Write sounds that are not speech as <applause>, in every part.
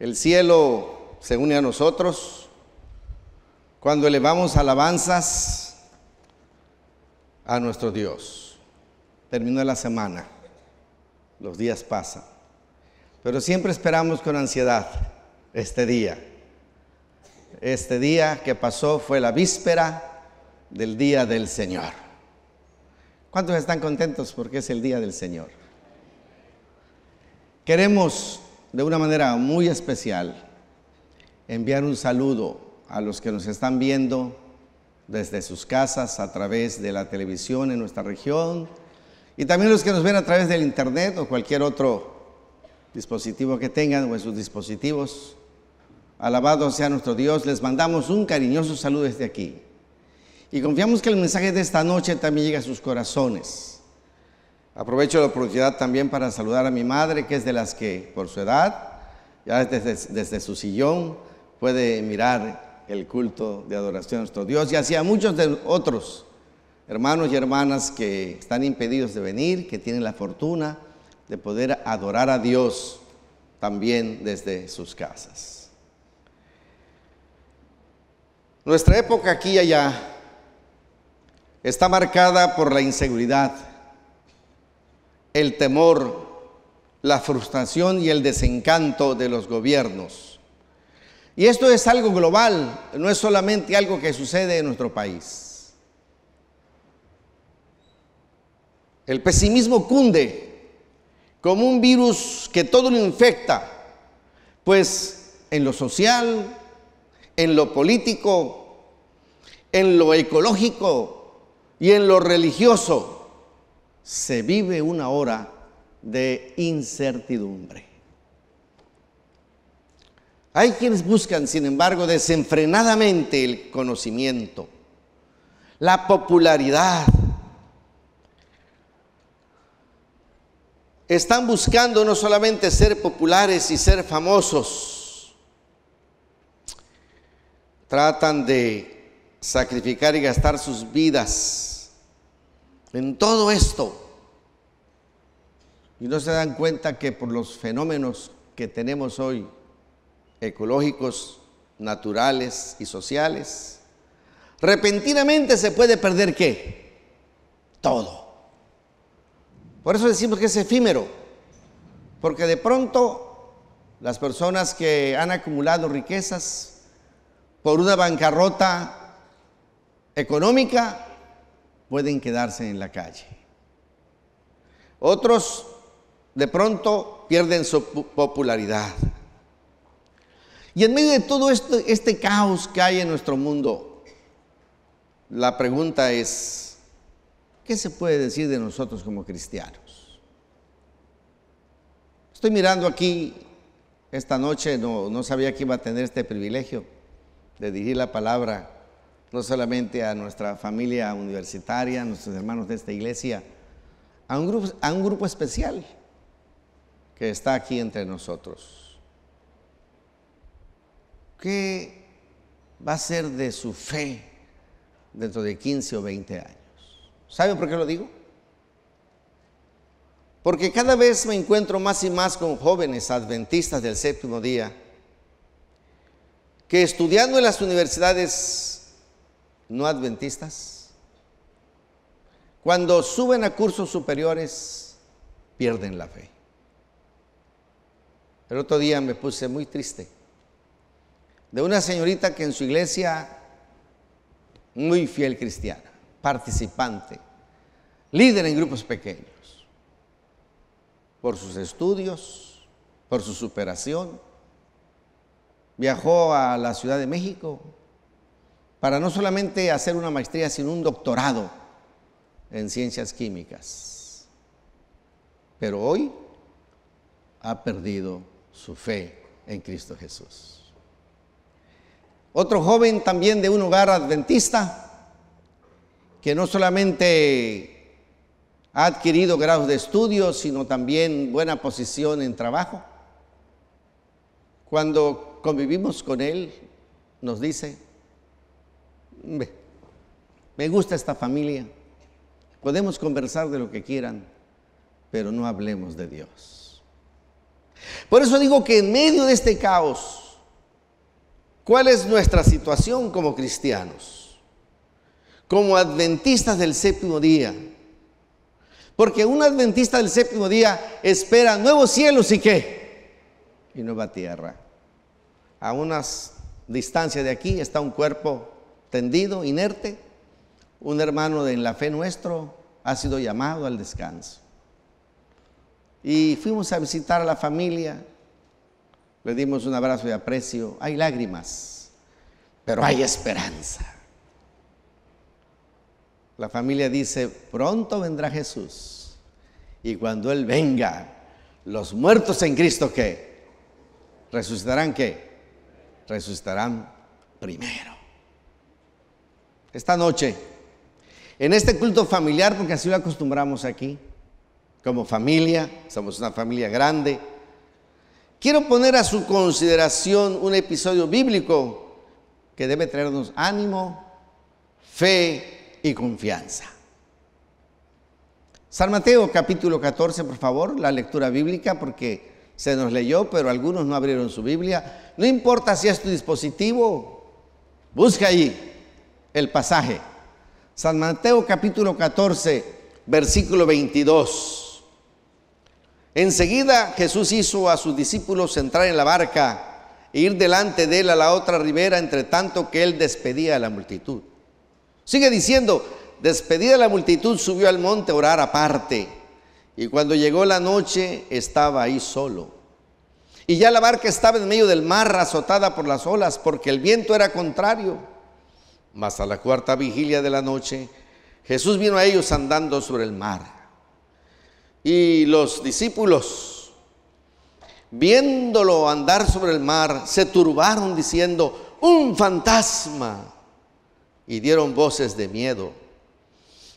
El cielo se une a nosotros. Cuando elevamos alabanzas a nuestro Dios. Terminó la semana. Los días pasan. Pero siempre esperamos con ansiedad este día. Este día que pasó fue la víspera del día del Señor. ¿Cuántos están contentos porque es el día del Señor? Queremos de una manera muy especial enviar un saludo a los que nos están viendo desde sus casas a través de la televisión en nuestra región y también los que nos ven a través del internet o cualquier otro dispositivo que tengan o en sus dispositivos. Alabado sea nuestro Dios, les mandamos un cariñoso saludo desde aquí. Y confiamos que el mensaje de esta noche también llegue a sus corazones Aprovecho la oportunidad también para saludar a mi madre, que es de las que, por su edad, ya desde, su sillón puede mirar el culto de adoración a nuestro Dios y así a muchos de otros hermanos y hermanas que están impedidos de venir, que tienen la fortuna de poder adorar a Dios también desde sus casas. Nuestra época aquí y allá está marcada por la inseguridad el temor, la frustración y el desencanto de los gobiernos. Y esto es algo global, no es solamente algo que sucede en nuestro país. El pesimismo cunde como un virus que todo lo infecta, pues en lo social, en lo político, en lo ecológico y en lo religioso se vive una hora de incertidumbre. Hay quienes buscan, sin embargo, desenfrenadamente el conocimiento, la popularidad. Están buscando no solamente ser populares y ser famosos, tratan de sacrificar y gastar sus vidas en todo esto y no se dan cuenta que por los fenómenos que tenemos hoy, ecológicos, naturales y sociales, repentinamente se puede perder qué? Todo. Por eso decimos que es efímero, porque de pronto las personas que han acumulado riquezas por una bancarrota económica pueden quedarse en la calle. Otros de pronto pierden su popularidad. Y en medio de todo este, caos que hay en nuestro mundo, la pregunta es, ¿qué se puede decir de nosotros como cristianos? Estoy mirando aquí esta noche, no, sabía que iba a tener este privilegio de dirigir la palabra, no solamente a nuestra familia universitaria, a nuestros hermanos de esta iglesia, a un grupo, a un grupo especial que está aquí entre nosotros. ¿Qué va a ser de su fe dentro de 15 o 20 años? ¿saben por qué lo digo? Porque cada vez me encuentro más y más con jóvenes adventistas del séptimo día que estudiando en las universidades no adventistas, cuando suben a cursos superiores, pierden la fe. El otro día me puse muy triste. De una señorita que en su iglesia, muy fiel cristiana, participante, líder en grupos pequeños, por sus estudios, por su superación, viajó a la Ciudad de México para no solamente hacer una maestría, sino un doctorado en ciencias químicas. Pero hoy ha perdido su fe en Cristo Jesús. Otro joven también de un hogar adventista, que no solamente ha adquirido grados de estudio, sino también buena posición en trabajo. Cuando convivimos con él, nos dice, me gusta esta familia, podemos conversar de lo que quieran, pero no hablemos de Dios. Por eso digo que en medio de este caos, ¿cuál es nuestra situación como cristianos? Como adventistas del séptimo día. Porque un adventista del séptimo día espera nuevos cielos y qué? Y nueva tierra. A unas distancias de aquí está un cuerpo tendido, inerte. Un hermano de en la fe nuestro ha sido llamado al descanso y fuimos a visitar a la familia. Le dimos un abrazo de aprecio. Hay lágrimas, pero hay esperanza. La familia dice, pronto vendrá Jesús. Y cuando Él venga, los muertos en Cristo que resucitarán qué? Resucitarán primero. Esta noche, en este culto familiar, porque así lo acostumbramos aquí, como familia, somos una familia grande. Quiero poner a su consideración un episodio bíblico que debe traernos ánimo, fe y confianza. San Mateo capítulo 14, por favor, la lectura bíblica, porque se nos leyó, pero algunos no abrieron su Biblia. No importa si es tu dispositivo, busca ahí el pasaje. San Mateo capítulo 14, versículo 22. Enseguida Jesús hizo a sus discípulos entrar en la barca e ir delante de él a la otra ribera, entre tanto que él despedía a la multitud. Sigue diciendo, despedida la multitud, subió al monte a orar aparte. Y cuando llegó la noche, estaba ahí solo. Y ya la barca estaba en medio del mar, azotada por las olas, porque el viento era contrario. Mas a la cuarta vigilia de la noche, Jesús vino a ellos andando sobre el mar. Y los discípulos, viéndolo andar sobre el mar, se turbaron diciendo, un fantasma. Y dieron voces de miedo.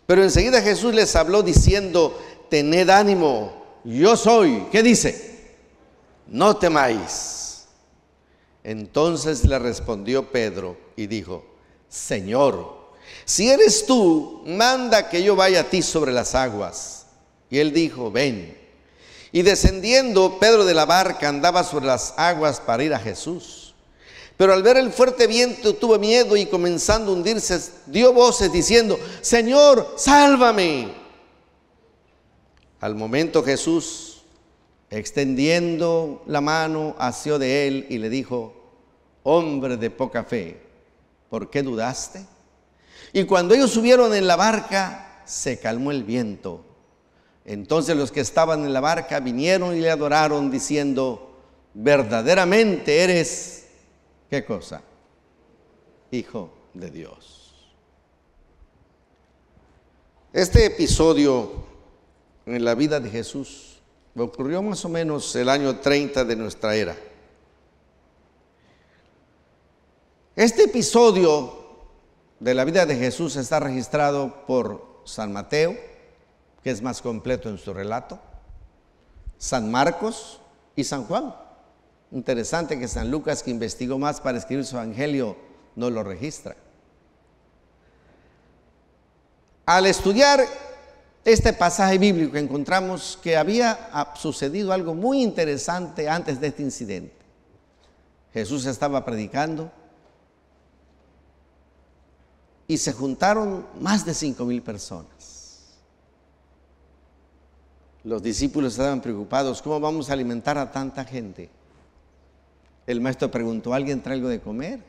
Pero enseguida Jesús les habló diciendo, tened ánimo, yo soy. ¿Qué dice? No temáis. Entonces le respondió Pedro y dijo, Señor, si eres tú, manda que yo vaya a ti sobre las aguas. Y él dijo, ven. Y descendiendo Pedro de la barca andaba sobre las aguas para ir a Jesús. Pero al ver el fuerte viento tuvo miedo y comenzando a hundirse dio voces diciendo, Señor, sálvame. Al momento Jesús, extendiendo la mano, asió de él y le dijo, hombre de poca fe, ¿por qué dudaste? Y cuando ellos subieron en la barca, se calmó el viento. Entonces los que estaban en la barca vinieron y le adoraron diciendo, verdaderamente eres, ¿qué cosa? Hijo de Dios. Este episodio en la vida de Jesús ocurrió más o menos el año 30 de nuestra era. Este episodio de la vida de Jesús está registrado por San Mateo, que es más completo en su relato, San Marcos y San Juan. Interesante que San Lucas, que investigó más para escribir su Evangelio, no lo registra. Al estudiar este pasaje bíblico encontramos que había sucedido algo muy interesante antes de este incidente. Jesús estaba predicando y se juntaron más de cinco mil personas. Los discípulos estaban preocupados, ¿cómo vamos a alimentar a tanta gente? El maestro preguntó, ¿alguien trae algo de comer?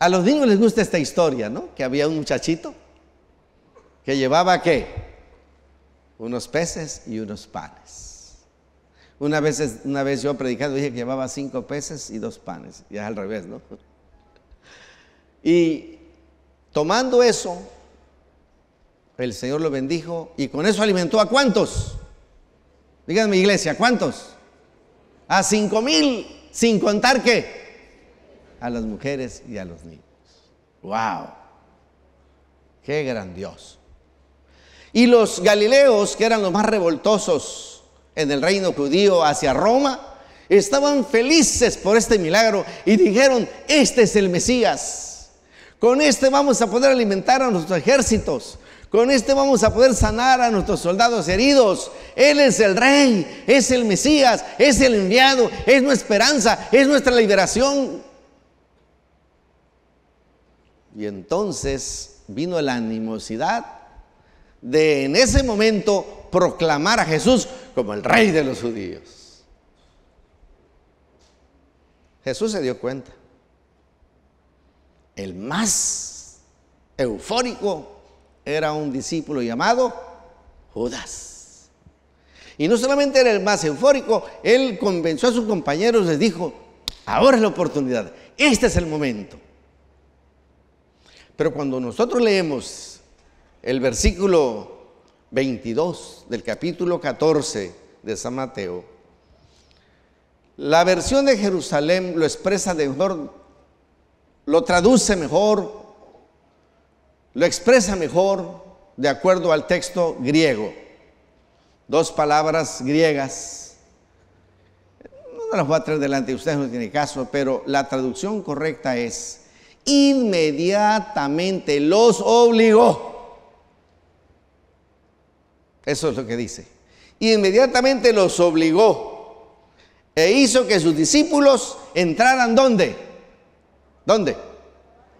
A los niños les gusta esta historia, ¿no? Que había un muchachito que llevaba qué? Unos peces y unos panes. Una vez, una vez yo predicando dije que llevaba cinco peces y dos panes, y es al revés, ¿no? <laughs> Y tomando eso, el Señor lo bendijo y con eso alimentó a cuántos. Díganme, iglesia, ¿cuántos? A cinco mil, sin contar qué, a las mujeres y a los niños. ¡Wow! ¡Qué grandioso! Y los galileos, que eran los más revoltosos en el reino judío hacia Roma, estaban felices por este milagro y dijeron, este es el Mesías. Con este vamos a poder alimentar a nuestros ejércitos. Con este vamos a poder sanar a nuestros soldados heridos. Él es el rey, es el Mesías, es el enviado, es nuestra esperanza, es nuestra liberación. Y entonces vino la animosidad de en ese momento proclamar a Jesús como el rey de los judíos. Jesús se dio cuenta. El más eufórico era un discípulo llamado Judas. Y no solamente era el más eufórico, él convenció a sus compañeros, les dijo, ahora es la oportunidad, este es el momento. Pero cuando nosotros leemos el versículo 22 del capítulo 14 de San Mateo, la versión de Jerusalén lo expresa mejor, lo traduce mejor, lo expresa mejor de acuerdo al texto griego. Dos palabras griegas. No las voy a traer delante de ustedes, no tiene caso, pero la traducción correcta es, inmediatamente los obligó. Eso es lo que dice. Inmediatamente los obligó e hizo que sus discípulos entraran ¿dónde? ¿Dónde?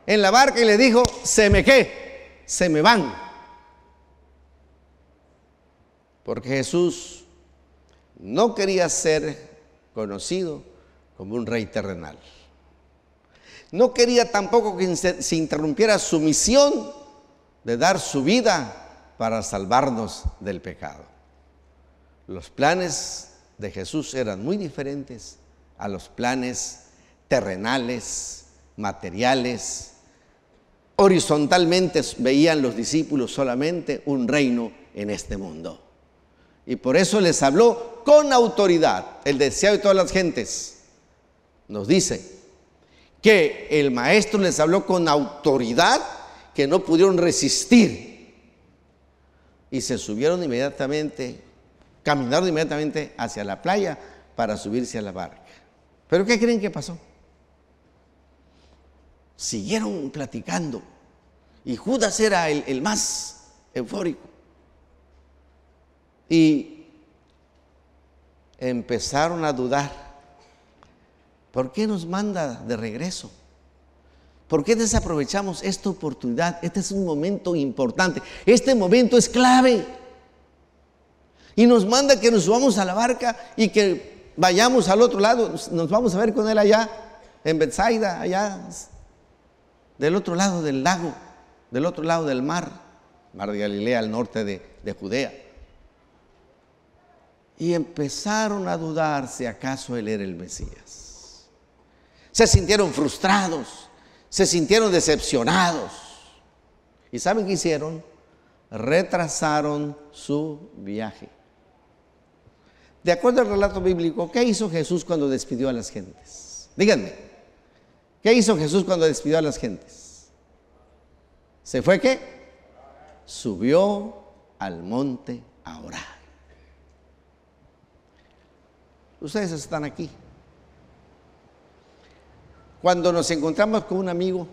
En la barca y le dijo, se me qué se me van. Porque Jesús no quería ser conocido como un rey terrenal. No quería tampoco que se interrumpiera su misión de dar su vida para salvarnos del pecado. Los planes de Jesús eran muy diferentes a los planes terrenales, materiales Horizontalmente veían los discípulos solamente un reino en este mundo. Y por eso les habló con autoridad. El deseo de todas las gentes nos dice que el maestro les habló con autoridad que no pudieron resistir. Y se subieron inmediatamente, caminaron inmediatamente hacia la playa para subirse a la barca. ¿Pero qué creen que pasó? siguieron platicando. Y Judas era el, más eufórico. Y empezaron a dudar. ¿Por qué nos manda de regreso? ¿Por qué desaprovechamos esta oportunidad? Este es un momento importante. Este momento es clave. Y nos manda que nos subamos a la barca y que vayamos al otro lado. Nos vamos a ver con él allá, en Bethsaida, allá del otro lado del lago, del otro lado del mar, mar de Galilea, al norte de, Judea. Y empezaron a dudar si acaso él era el Mesías. Se sintieron frustrados, se sintieron decepcionados. ¿Y saben qué hicieron? Retrasaron su viaje. De acuerdo al relato bíblico, ¿qué hizo Jesús cuando despidió a las gentes? Díganme. ¿Qué hizo Jesús cuando despidió a las gentes? ¿Se fue qué? Subió al monte a orar. Ustedes están aquí. Cuando nos encontramos con un amigo,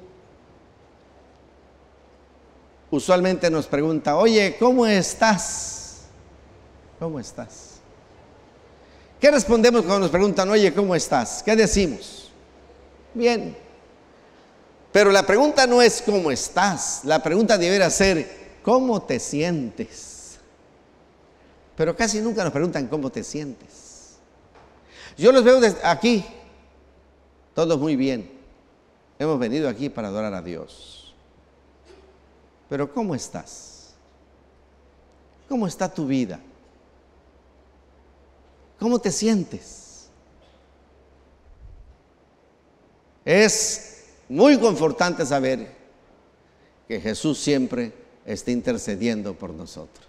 usualmente nos pregunta, oye, ¿cómo estás? ¿Cómo estás? ¿Qué respondemos cuando nos preguntan, oye, ¿cómo estás? ¿Qué decimos? bien. Pero la pregunta no es cómo estás, la pregunta debería ser cómo te sientes. Pero casi nunca nos preguntan cómo te sientes. Yo los veo desde aquí, todos muy bien. Hemos venido aquí para adorar a Dios. Pero ¿cómo estás? ¿Cómo está tu vida? ¿Cómo te sientes? Es muy confortante saber que Jesús siempre está intercediendo por nosotros.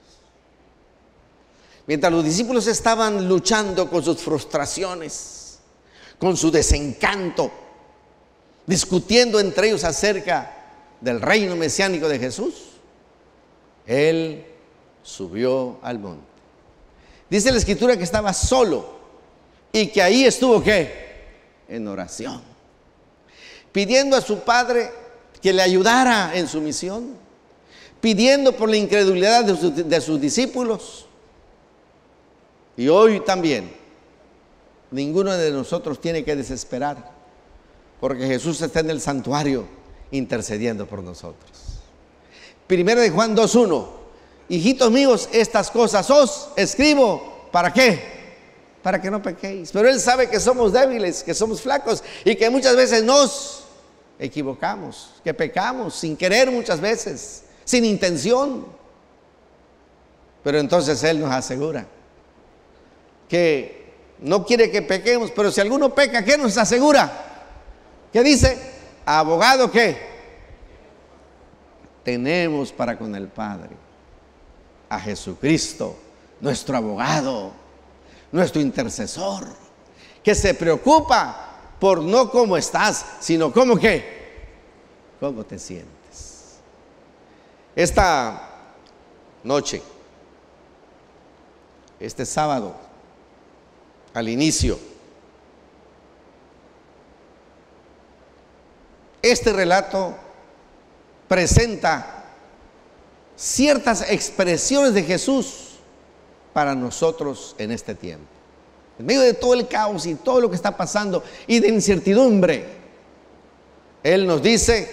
Mientras los discípulos estaban luchando con sus frustraciones, con su desencanto, discutiendo entre ellos acerca del reino mesiánico de Jesús, Él subió al monte. Dice la escritura que estaba solo y que ahí estuvo qué? En oración pidiendo a su padre que le ayudara en su misión, pidiendo por la incredulidad de, sus, discípulos. Y hoy también, ninguno de nosotros tiene que desesperar, porque Jesús está en el santuario intercediendo por nosotros. Primero de Juan 2.1, hijitos míos, estas cosas os escribo, ¿para qué? Para que no pequéis. Pero Él sabe que somos débiles, que somos flacos y que muchas veces nos equivocamos, que pecamos sin querer muchas veces, sin intención. Pero entonces Él nos asegura que no quiere que pequemos, pero si alguno peca, ¿qué nos asegura? ¿Qué dice? Abogado, ¿qué? Tenemos para con el Padre a Jesucristo, nuestro abogado, nuestro intercesor, que se preocupa por no cómo estás, sino cómo qué, cómo te sientes. Esta noche, este sábado, al inicio, este relato presenta ciertas expresiones de Jesús para nosotros en este tiempo en medio de todo el caos y todo lo que está pasando y de incertidumbre, Él nos dice,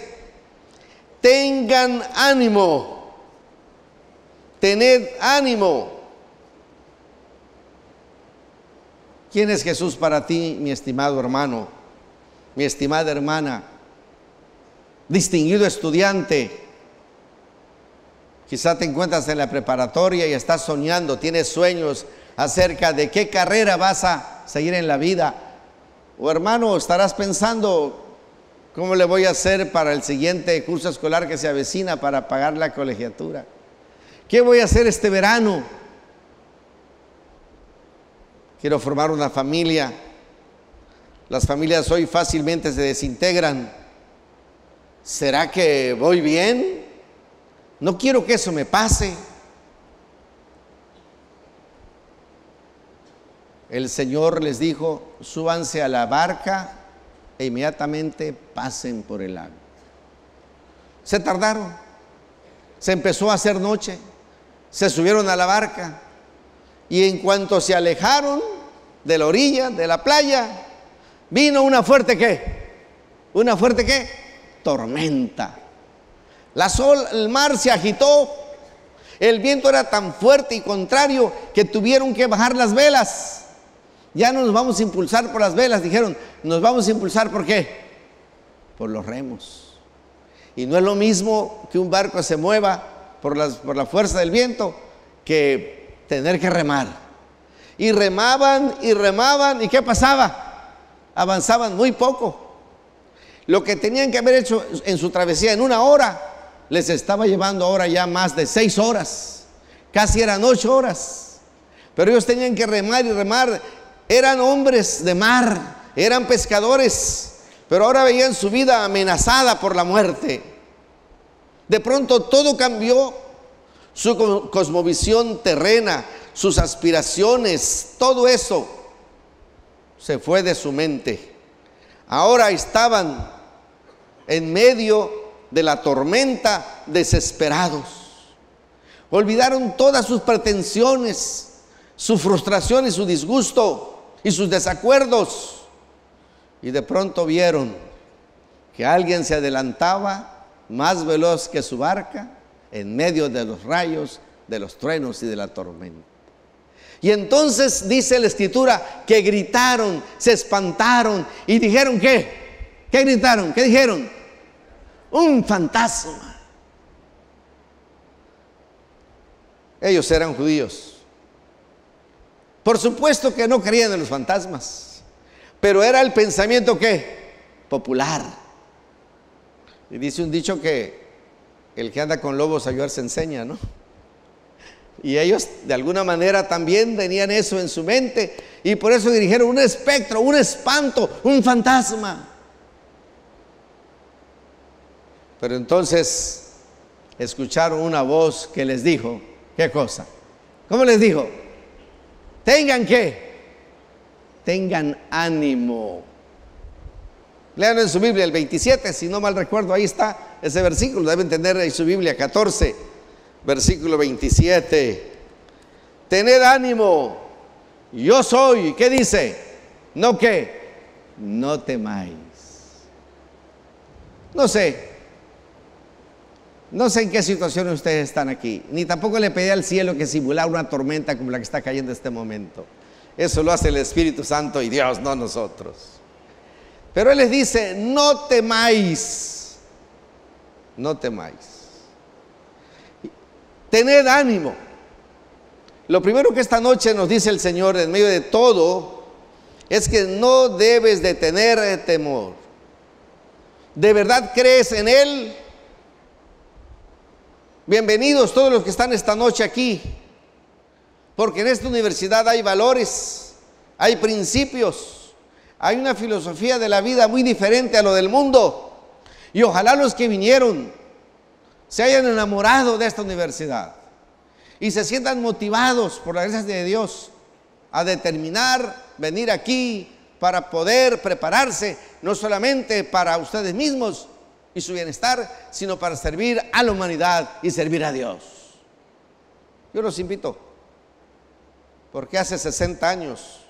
tengan ánimo, tened ánimo. ¿Quién es Jesús para ti, mi estimado hermano, mi estimada hermana, distinguido estudiante? Quizá te encuentras en la preparatoria y estás soñando, tienes sueños, acerca de qué carrera vas a seguir en la vida. O hermano, estarás pensando, ¿cómo le voy a hacer para el siguiente curso escolar que se avecina para pagar la colegiatura? ¿Qué voy a hacer este verano? Quiero formar una familia. Las familias hoy fácilmente se desintegran. ¿Será que voy bien? No quiero que eso me pase. el Señor les dijo, súbanse a la barca e inmediatamente pasen por el lago. Se tardaron, se empezó a hacer noche, se subieron a la barca y en cuanto se alejaron de la orilla, de la playa, vino una fuerte qué, una fuerte qué, tormenta. La sol, el mar se agitó, el viento era tan fuerte y contrario que tuvieron que bajar las velas. Ya no nos vamos a impulsar por las velas, dijeron, nos vamos a impulsar por qué? Por los remos. Y no es lo mismo que un barco se mueva por, por la fuerza del viento que tener que remar. Y remaban y remaban y ¿qué pasaba? Avanzaban muy poco. Lo que tenían que haber hecho en su travesía en una hora, les estaba llevando ahora ya más de seis horas. Casi eran ocho horas. Pero ellos tenían que remar y remar eran hombres de mar, eran pescadores, pero ahora veían su vida amenazada por la muerte. De pronto todo cambió, su cosmovisión terrena, sus aspiraciones, todo eso se fue de su mente. Ahora estaban en medio de la tormenta desesperados. Olvidaron todas sus pretensiones, su frustración y su disgusto y sus desacuerdos. Y de pronto vieron que alguien se adelantaba más veloz que su barca en medio de los rayos, de los truenos y de la tormenta. Y entonces dice la escritura que gritaron, se espantaron y dijeron qué? ¿Qué gritaron? ¿Qué dijeron? Un fantasma. Ellos eran judíos. Por supuesto que no creían en los fantasmas, pero era el pensamiento que popular. Y dice un dicho que el que anda con lobos a llorar se enseña, ¿no? Y ellos de alguna manera también tenían eso en su mente y por eso dirigieron un espectro, un espanto, un fantasma. Pero entonces escucharon una voz que les dijo, ¿qué cosa? ¿Cómo les dijo? Tengan que Tengan ánimo. Lean en su Biblia el 27, si no mal recuerdo, ahí está ese versículo. Deben tener en su Biblia 14, versículo 27. Tened ánimo, yo soy. ¿Qué dice? No que, no temáis. No sé, no sé en qué situación ustedes están aquí, ni tampoco le pedí al cielo que simulara una tormenta como la que está cayendo en este momento. Eso lo hace el Espíritu Santo y Dios, no nosotros. Pero Él les dice, no temáis, no temáis. Tened ánimo. Lo primero que esta noche nos dice el Señor en medio de todo es que no debes de tener temor. ¿De verdad crees en Él? Bienvenidos todos los que están esta noche aquí, porque en esta universidad hay valores, hay principios, hay una filosofía de la vida muy diferente a lo del mundo. Y ojalá los que vinieron se hayan enamorado de esta universidad y se sientan motivados por la gracia de Dios a determinar venir aquí para poder prepararse, no solamente para ustedes mismos, y su bienestar, sino para servir a la humanidad y servir a Dios. Yo los invito, porque hace 60 años,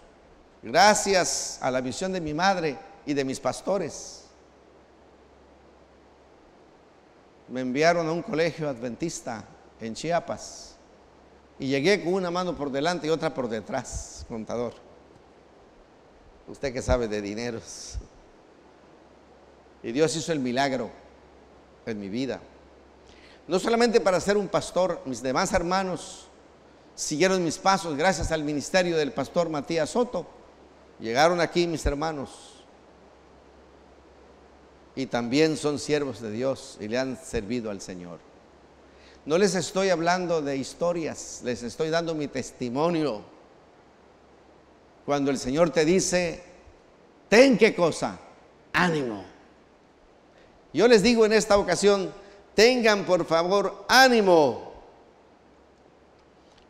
gracias a la visión de mi madre y de mis pastores, me enviaron a un colegio adventista en Chiapas y llegué con una mano por delante y otra por detrás, contador. Usted que sabe de dineros. Y Dios hizo el milagro en mi vida. No solamente para ser un pastor, mis demás hermanos siguieron mis pasos gracias al ministerio del pastor Matías Soto. Llegaron aquí mis hermanos. Y también son siervos de Dios y le han servido al Señor. No les estoy hablando de historias, les estoy dando mi testimonio. Cuando el Señor te dice, ten qué cosa, ánimo yo les digo en esta ocasión, tengan por favor ánimo.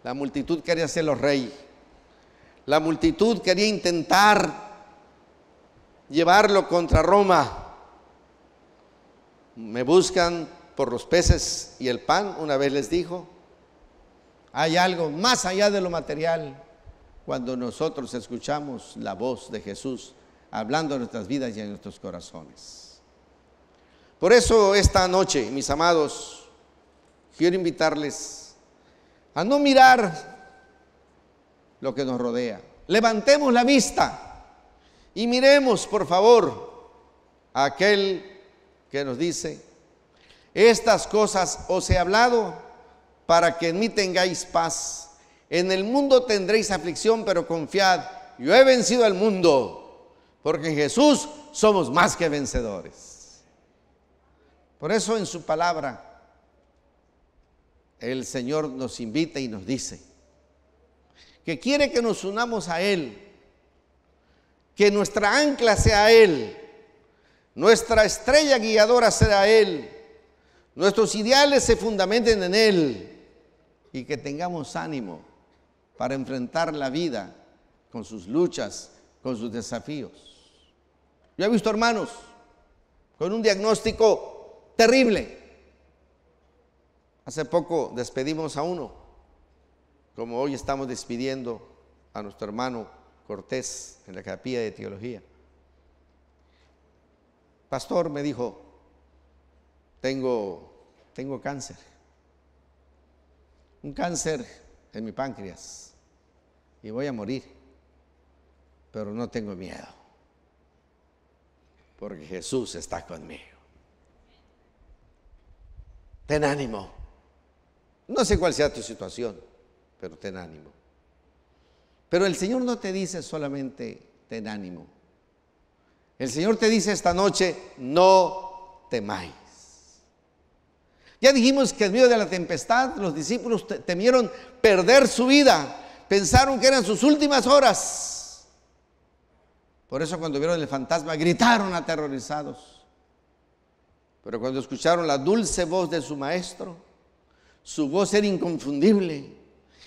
La multitud quería ser rey, La multitud quería intentar llevarlo contra Roma. Me buscan por los peces y el pan, una vez les dijo. Hay algo más allá de lo material cuando nosotros escuchamos la voz de Jesús hablando en nuestras vidas y en nuestros corazones. Por eso esta noche, mis amados, quiero invitarles a no mirar lo que nos rodea. Levantemos la vista y miremos, por favor, a aquel que nos dice, estas cosas os he hablado para que en mí tengáis paz. En el mundo tendréis aflicción, pero confiad, yo he vencido al mundo, porque en Jesús somos más que vencedores. Por eso en su palabra el Señor nos invita y nos dice que quiere que nos unamos a Él, que nuestra ancla sea Él, nuestra estrella guiadora sea Él, nuestros ideales se fundamenten en Él y que tengamos ánimo para enfrentar la vida con sus luchas, con sus desafíos. Yo he visto hermanos con un diagnóstico terrible. Hace poco despedimos a uno, como hoy estamos despidiendo a nuestro hermano Cortés en la capilla de teología. Pastor me dijo, tengo, tengo cáncer, un cáncer en mi páncreas y voy a morir, pero no tengo miedo, porque Jesús está conmigo ten ánimo. No sé cuál sea tu situación, pero ten ánimo. Pero el Señor no te dice solamente ten ánimo. El Señor te dice esta noche, no temáis. Ya dijimos que en medio de la tempestad los discípulos temieron perder su vida. Pensaron que eran sus últimas horas. Por eso cuando vieron el fantasma gritaron aterrorizados. Pero cuando escucharon la dulce voz de su maestro, su voz era inconfundible.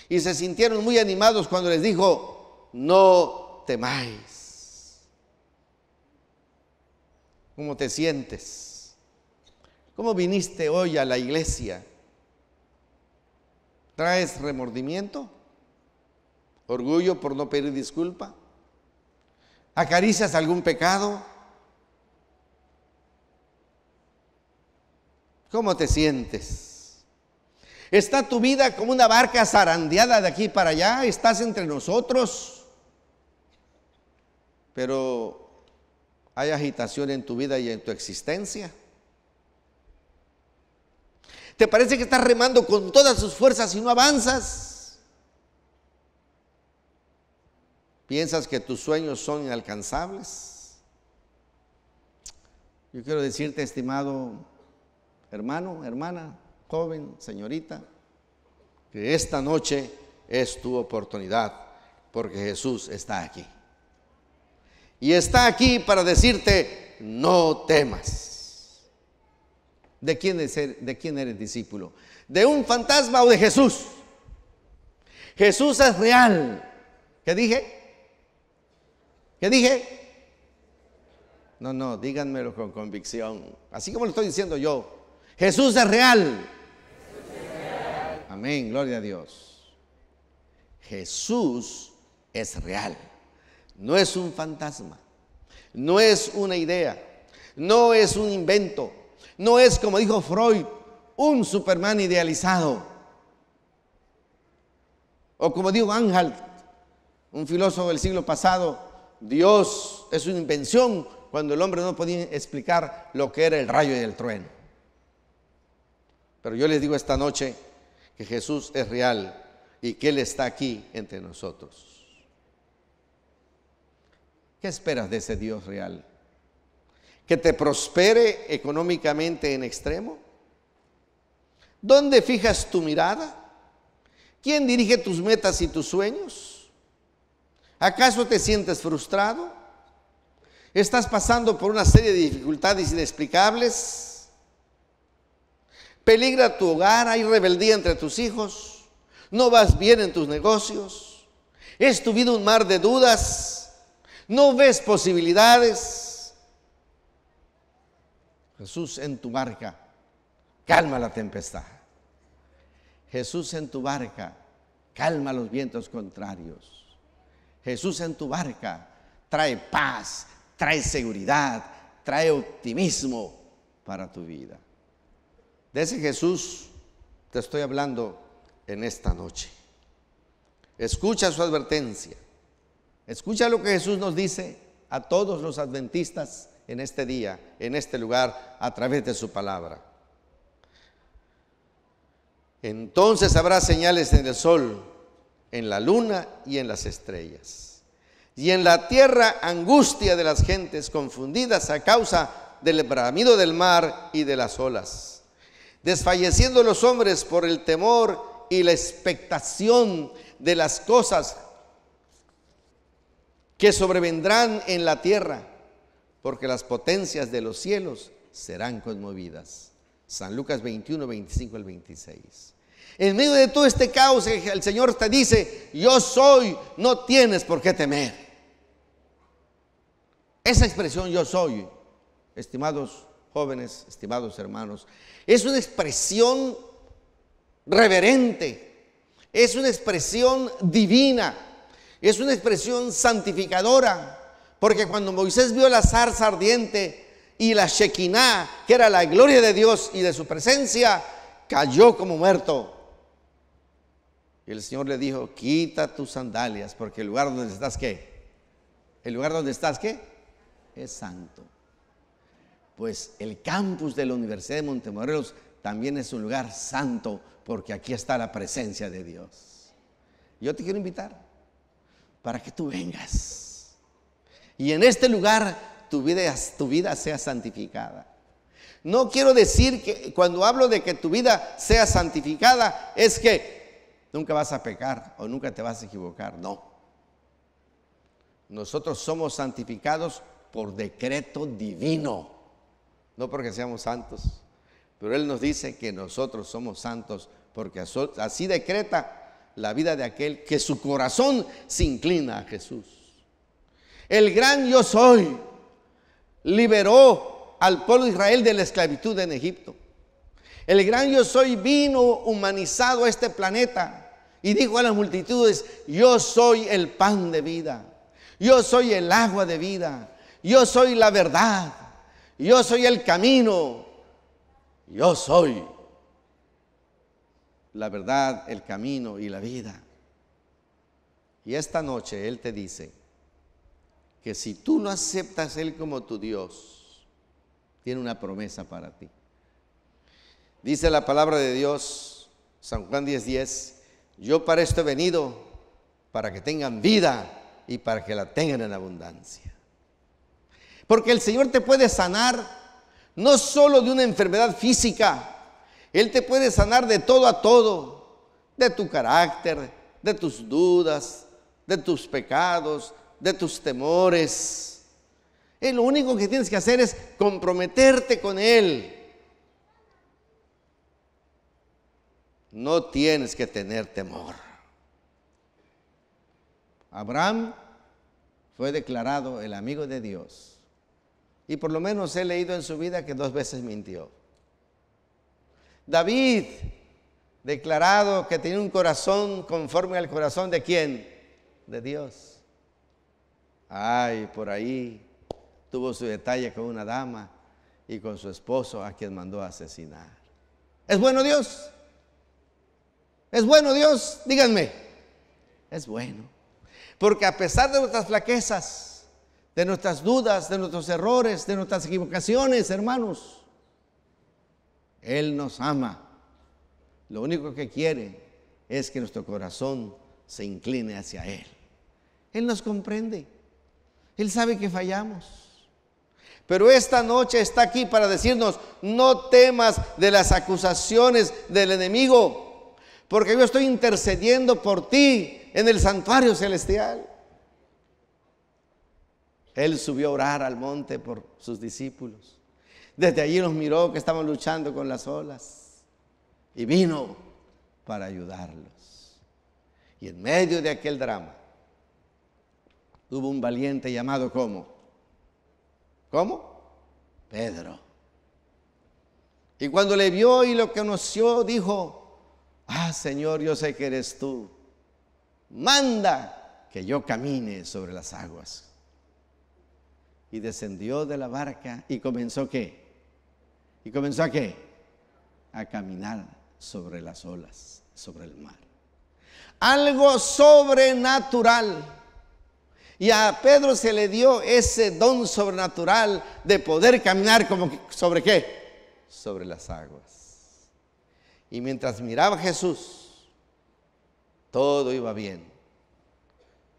Y se sintieron muy animados cuando les dijo, no temáis. ¿Cómo te sientes? ¿Cómo viniste hoy a la iglesia? ¿Traes remordimiento? ¿Orgullo por no pedir disculpa? ¿Acaricias algún pecado? ¿Cómo te sientes? ¿Está tu vida como una barca zarandeada de aquí para allá? ¿Estás entre nosotros? Pero hay agitación en tu vida y en tu existencia. ¿Te parece que estás remando con todas sus fuerzas y no avanzas? ¿Piensas que tus sueños son inalcanzables? Yo quiero decirte, estimado, hermano, hermana, joven, señorita, que esta noche es tu oportunidad, porque Jesús está aquí. Y está aquí para decirte, no temas. ¿De quién, es, ¿De quién eres discípulo? ¿De un fantasma o de Jesús? Jesús es real. ¿Qué dije? ¿Qué dije? No, no, díganmelo con convicción. Así como lo estoy diciendo yo. Jesús es real. Amén, gloria a Dios. Jesús es real. No es un fantasma. No es una idea. No es un invento. No es, como dijo Freud, un Superman idealizado. O como dijo Ángel, un filósofo del siglo pasado, Dios es una invención cuando el hombre no podía explicar lo que era el rayo y el trueno. Pero yo les digo esta noche que Jesús es real y que Él está aquí entre nosotros. ¿Qué esperas de ese Dios real? ¿Que te prospere económicamente en extremo? ¿Dónde fijas tu mirada? ¿Quién dirige tus metas y tus sueños? ¿Acaso te sientes frustrado? ¿Estás pasando por una serie de dificultades inexplicables? Peligra tu hogar, hay rebeldía entre tus hijos, no vas bien en tus negocios, es tu vida un mar de dudas, no ves posibilidades. Jesús en tu barca, calma la tempestad. Jesús en tu barca, calma los vientos contrarios. Jesús en tu barca trae paz, trae seguridad, trae optimismo para tu vida. De ese Jesús te estoy hablando en esta noche. Escucha su advertencia. Escucha lo que Jesús nos dice a todos los adventistas en este día, en este lugar, a través de su palabra. Entonces habrá señales en el sol, en la luna y en las estrellas. Y en la tierra angustia de las gentes confundidas a causa del bramido del mar y de las olas desfalleciendo los hombres por el temor y la expectación de las cosas que sobrevendrán en la tierra, porque las potencias de los cielos serán conmovidas. San Lucas 21, 25 al 26. En medio de todo este caos, el Señor te dice, yo soy, no tienes por qué temer. Esa expresión yo soy, estimados, jóvenes, estimados hermanos. Es una expresión reverente, es una expresión divina, es una expresión santificadora, porque cuando Moisés vio la zarza ardiente y la Shekinah, que era la gloria de Dios y de su presencia, cayó como muerto. Y el Señor le dijo, quita tus sandalias, porque el lugar donde estás, ¿qué? El lugar donde estás, ¿qué? Es santo pues el campus de la Universidad de Montemorelos también es un lugar santo porque aquí está la presencia de Dios. Yo te quiero invitar para que tú vengas y en este lugar tu vida, tu vida sea santificada. No quiero decir que cuando hablo de que tu vida sea santificada es que nunca vas a pecar o nunca te vas a equivocar, no. Nosotros somos santificados por decreto divino no porque seamos santos, pero Él nos dice que nosotros somos santos porque así decreta la vida de aquel que su corazón se inclina a Jesús. El gran yo soy liberó al pueblo de Israel de la esclavitud en Egipto. El gran yo soy vino humanizado a este planeta y dijo a las multitudes, yo soy el pan de vida, yo soy el agua de vida, yo soy la verdad, yo soy el camino. Yo soy la verdad, el camino y la vida. Y esta noche Él te dice que si tú no aceptas Él como tu Dios, tiene una promesa para ti. Dice la palabra de Dios, San Juan 10:10, yo para esto he venido, para que tengan vida y para que la tengan en abundancia. Porque el Señor te puede sanar no solo de una enfermedad física, Él te puede sanar de todo a todo, de tu carácter, de tus dudas, de tus pecados, de tus temores. Y lo único que tienes que hacer es comprometerte con Él. No tienes que tener temor. Abraham fue declarado el amigo de Dios y por lo menos he leído en su vida que dos veces mintió. David, declarado que tenía un corazón conforme al corazón de quién? De Dios. Ay, por ahí tuvo su detalle con una dama y con su esposo a quien mandó a asesinar. ¿Es bueno Dios? ¿Es bueno Dios? Díganme. Es bueno. Porque a pesar de nuestras flaquezas, de nuestras dudas, de nuestros errores, de nuestras equivocaciones, hermanos. Él nos ama. Lo único que quiere es que nuestro corazón se incline hacia Él. Él nos comprende. Él sabe que fallamos. Pero esta noche está aquí para decirnos, no temas de las acusaciones del enemigo, porque yo estoy intercediendo por ti en el santuario celestial. Él subió a orar al monte por sus discípulos. Desde allí los miró que estaban luchando con las olas y vino para ayudarlos. Y en medio de aquel drama hubo un valiente llamado como, ¿cómo? Pedro. Y cuando le vio y lo conoció, dijo, ah Señor, yo sé que eres tú. Manda que yo camine sobre las aguas y descendió de la barca y comenzó qué? ¿Y comenzó a qué? A caminar sobre las olas, sobre el mar. Algo sobrenatural. Y a Pedro se le dio ese don sobrenatural de poder caminar como sobre qué? Sobre las aguas. Y mientras miraba Jesús, todo iba bien.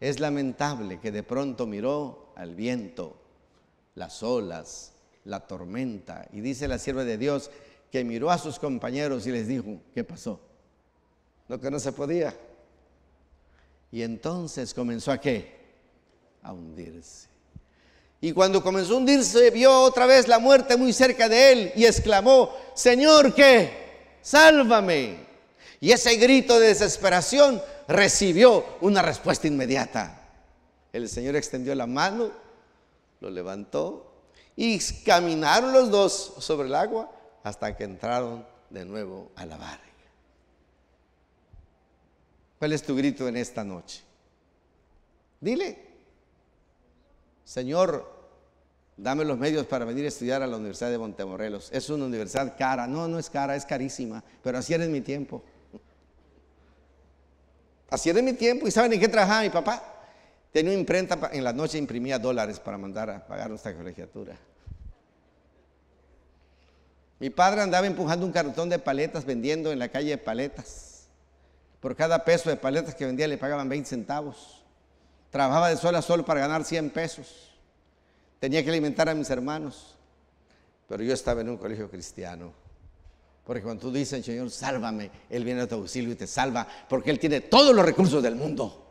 Es lamentable que de pronto miró al viento las olas, la tormenta. Y dice la sierva de Dios que miró a sus compañeros y les dijo, ¿qué pasó? Lo que no se podía. Y entonces comenzó a qué? A hundirse. Y cuando comenzó a hundirse, vio otra vez la muerte muy cerca de él y exclamó, Señor, ¿qué? Sálvame. Y ese grito de desesperación recibió una respuesta inmediata. El Señor extendió la mano lo levantó y caminaron los dos sobre el agua hasta que entraron de nuevo a la barca. ¿Cuál es tu grito en esta noche? Dile, Señor, dame los medios para venir a estudiar a la Universidad de Montemorelos. Es una universidad cara, no, no es cara, es carísima, pero así era en mi tiempo. Así era en mi tiempo y ¿saben en qué trabajaba mi papá? Tenía una imprenta, en la noche imprimía dólares para mandar a pagar nuestra colegiatura. Mi padre andaba empujando un cartón de paletas vendiendo en la calle de paletas. Por cada peso de paletas que vendía le pagaban 20 centavos. Trabajaba de sol a sol para ganar 100 pesos. Tenía que alimentar a mis hermanos. Pero yo estaba en un colegio cristiano. Porque cuando tú dices, Señor, sálvame, Él viene a tu auxilio y te salva, porque Él tiene todos los recursos del mundo.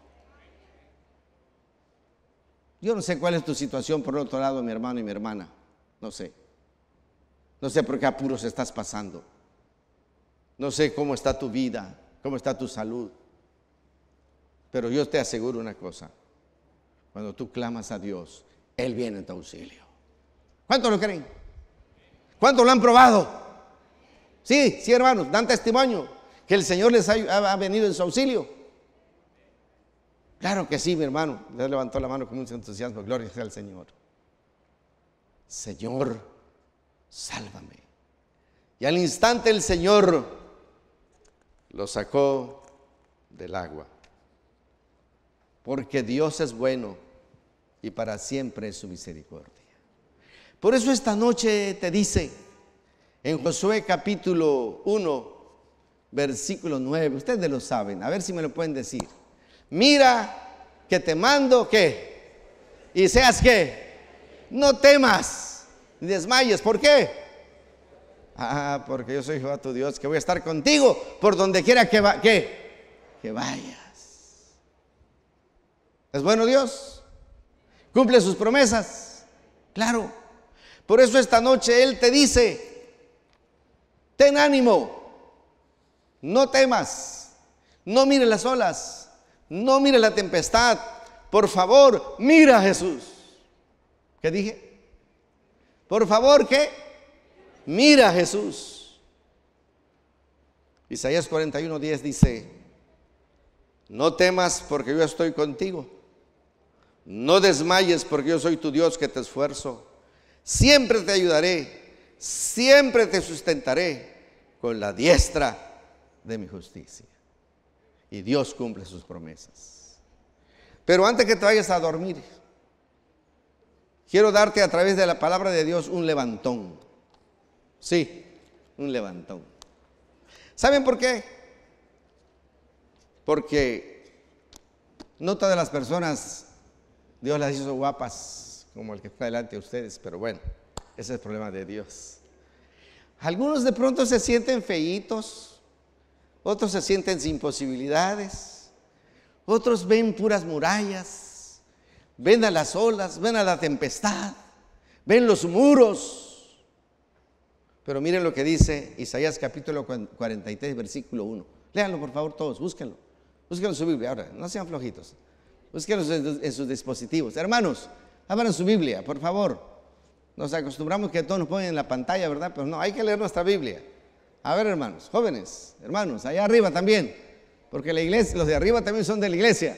Yo no sé cuál es tu situación por otro lado, mi hermano y mi hermana. No sé. No sé por qué apuros estás pasando. No sé cómo está tu vida, cómo está tu salud. Pero yo te aseguro una cosa. Cuando tú clamas a Dios, Él viene en tu auxilio. ¿Cuántos lo creen? ¿Cuántos lo han probado? Sí, sí, hermanos, dan testimonio que el Señor les ha, ha venido en su auxilio. Claro que sí, mi hermano. le levantó la mano con mucho entusiasmo. Gloria sea al Señor. Señor, sálvame. Y al instante el Señor lo sacó del agua. Porque Dios es bueno y para siempre es su misericordia. Por eso esta noche te dice en Josué capítulo 1, versículo 9, ustedes lo saben, a ver si me lo pueden decir mira que te mando que, y seas que, no temas ni desmayes. ¿Por qué? Ah, porque yo soy Jehová tu Dios, que voy a estar contigo por donde quiera que, que, que vayas. ¿Es bueno Dios? ¿Cumple sus promesas? Claro. Por eso esta noche Él te dice, ten ánimo, no temas, no mires las olas, no mire la tempestad. Por favor, mira a Jesús. ¿Qué dije? Por favor, ¿qué? Mira a Jesús. Isaías 41, 10 dice, no temas porque yo estoy contigo. No desmayes porque yo soy tu Dios que te esfuerzo. Siempre te ayudaré, siempre te sustentaré con la diestra de mi justicia y Dios cumple sus promesas. Pero antes que te vayas a dormir, quiero darte a través de la palabra de Dios un levantón. Sí, un levantón. ¿Saben por qué? Porque no todas las personas Dios las hizo guapas como el que está delante de ustedes, pero bueno, ese es el problema de Dios. Algunos de pronto se sienten feitos, otros se sienten sin posibilidades, otros ven puras murallas, ven a las olas, ven a la tempestad, ven los muros. Pero miren lo que dice Isaías capítulo 43, versículo 1. Léanlo por favor todos, búsquenlo. Búsquenlo su Biblia ahora, no sean flojitos. Búsquenlo en, sus dispositivos. Hermanos, abran su Biblia, por favor. Nos acostumbramos que todos nos ponen en la pantalla, ¿verdad? Pero no, hay que leer nuestra Biblia. A ver, hermanos, jóvenes, hermanos, allá arriba también, porque la iglesia, los de arriba también son de la iglesia.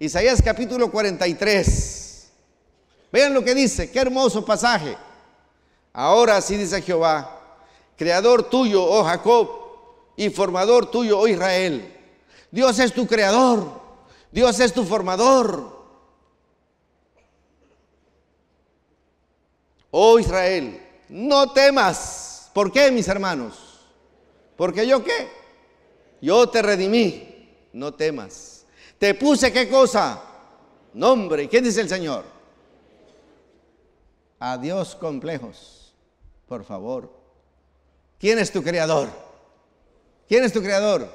Isaías capítulo 43. Vean lo que dice, qué hermoso pasaje. Ahora sí dice Jehová, creador tuyo, oh Jacob, y formador tuyo, oh Israel. Dios es tu creador, Dios es tu formador. Oh Israel, no temas ¿Por qué, mis hermanos? Porque yo qué? Yo te redimí, no temas. Te puse qué cosa? Nombre. ¿quién qué dice el Señor? Adiós complejos, por favor. ¿Quién es tu creador? ¿Quién es tu creador?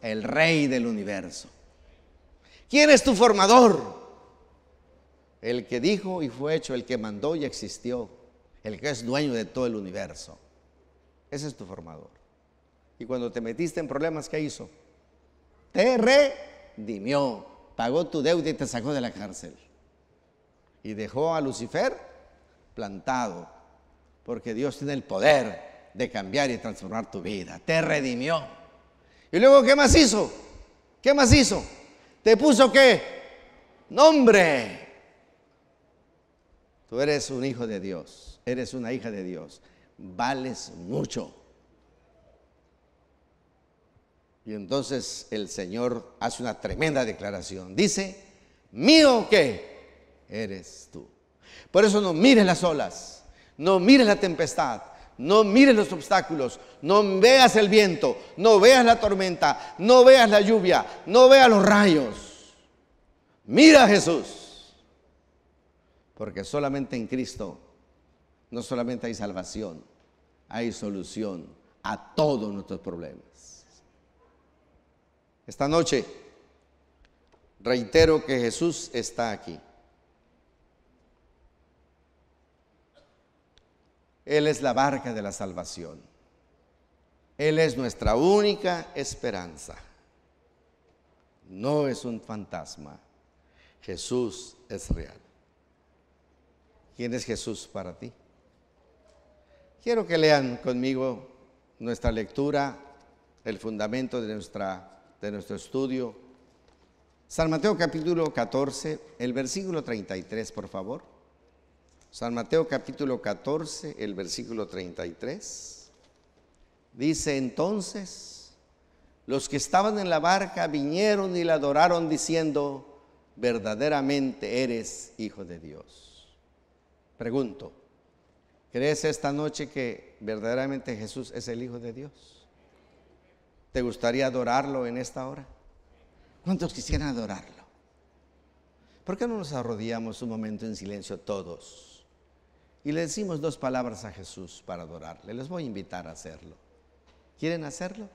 El rey del universo. ¿Quién es tu formador? El que dijo y fue hecho, el que mandó y existió, el que es dueño de todo el universo. Ese es tu formador. Y cuando te metiste en problemas, ¿qué hizo? Te redimió, pagó tu deuda y te sacó de la cárcel. Y dejó a Lucifer plantado, porque Dios tiene el poder de cambiar y transformar tu vida. Te redimió. ¿Y luego qué más hizo? ¿Qué más hizo? ¿Te puso qué? Nombre. Tú eres un hijo de Dios, eres una hija de Dios vales mucho. Y entonces el Señor hace una tremenda declaración. Dice, mío que eres tú. Por eso no mires las olas, no mires la tempestad, no mires los obstáculos, no veas el viento, no veas la tormenta, no veas la lluvia, no veas los rayos. Mira Jesús, porque solamente en Cristo no solamente hay salvación, hay solución a todos nuestros problemas. Esta noche reitero que Jesús está aquí. Él es la barca de la salvación. Él es nuestra única esperanza. No es un fantasma. Jesús es real. ¿Quién es Jesús para ti? Quiero que lean conmigo nuestra lectura, el fundamento de, nuestra, de nuestro estudio. San Mateo capítulo 14, el versículo 33, por favor. San Mateo capítulo 14, el versículo 33. Dice entonces, los que estaban en la barca vinieron y la adoraron diciendo, verdaderamente eres hijo de Dios. Pregunto, ¿Crees esta noche que verdaderamente Jesús es el Hijo de Dios? ¿Te gustaría adorarlo en esta hora? ¿Cuántos quisieran adorarlo? ¿Por qué no nos arrodillamos un momento en silencio todos? Y le decimos dos palabras a Jesús para adorarle. Les voy a invitar a hacerlo. ¿Quieren hacerlo?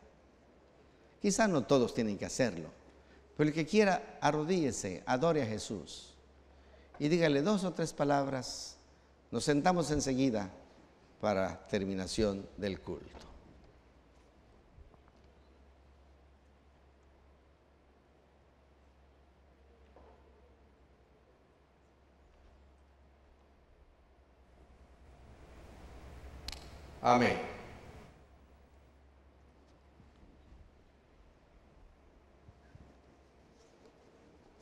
Quizá no todos tienen que hacerlo. Pero el que quiera, arrodíllese, adore a Jesús. Y dígale dos o tres palabras nos sentamos enseguida para terminación del culto. Amén.